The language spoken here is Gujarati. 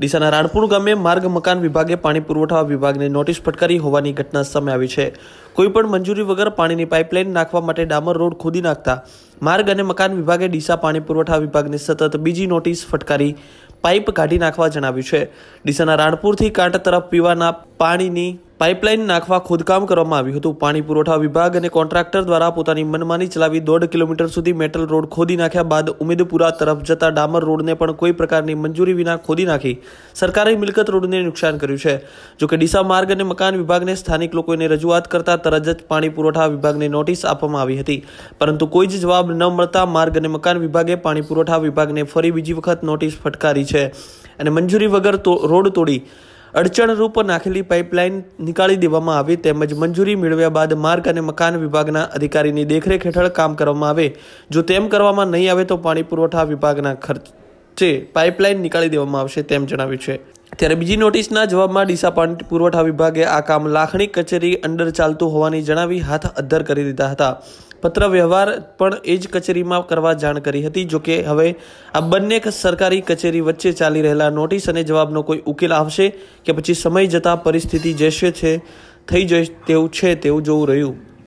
ડીસાના રાણપુર ગામે માર્ગ મકાન વિભાગે પાણી પુરવઠા વિભાગને નોટિસ ફટકારી હોવાની ઘટના સામે આવી છે કોઈપણ મંજૂરી વગર પાણીની પાઇપલાઇન નાખવા માટે ડામર રોડ ખોદી નાખતા માર્ગ અને મકાન વિભાગે ડીસા પાણી પુરવઠા વિભાગને સતત બીજી નોટિસ ફટકારી પાઇપ કાઢી નાખવા જણાવ્યું છે ડીસાના રાણપુરથી કાંઠ તરફ પીવાના પાણીની પાઇપલાઇન નાખવા ખોદકામ કરવામાં આવ્યું હતું પાણી પુરવઠા વિભાગ અને કોન્ટ્રાક્ટર દ્વારા પોતાની મનમાની ચલાવી દોઢ કિલોમીટર સુધી મેટલ રોડ ખોદી નાખ્યા બાદ ઉમેદપુરા તરફ જતા ડામર રોડને પણ કોઈ પ્રકારની મંજૂરી વિના ખોદી નાખી સરકારે મિલકત રોડને નુકસાન કર્યું છે જોકે ડીસા માર્ગ અને મકાન વિભાગને સ્થાનિક લોકોને રજૂઆત કરતા તરત જ પાણી પુરવઠા વિભાગને નોટિસ આપવામાં આવી હતી પરંતુ કોઈ જ જવાબ ન મળતા માર્ગ અને મકાન વિભાગે પાણી પુરવઠા વિભાગને ફરી બીજી વખત નોટિસ ફટકારી છે અને મંજૂરી વગર રોડ તોડી અડચણરૂપ નાખેલી પાઇપલાઇન નીકાળી દેવામાં આવે તેમજ મંજૂરી મેળવ્યા બાદ માર્ગ અને મકાન વિભાગના અધિકારીની દેખરેખ હેઠળ કામ કરવામાં આવે જો તેમ કરવામાં નહીં આવે તો પાણી પુરવઠા વિભાગના ખર્ચે પાઇપલાઇન નીકાળી દેવામાં આવશે તેમ જણાવ્યું છે ત્યારે બીજી નોટિસના જવાબમાં ડીસા પાણી પુરવઠા વિભાગે આ કામ લાખણી કચેરી અંડર ચાલતું હોવાની જણાવી હાથ અદ્ધર કરી દીધા હતા પત્ર વ્યવહાર પણ એ જ કચેરીમાં કરવા જાણ કરી હતી જોકે હવે આ બંને સરકારી કચેરી વચ્ચે ચાલી રહેલા નોટિસ અને જવાબનો કોઈ ઉકેલ આવશે કે પછી સમય જતાં પરિસ્થિતિ જેશે છે થઈ જશે તેવું છે તેવું જોવું રહ્યું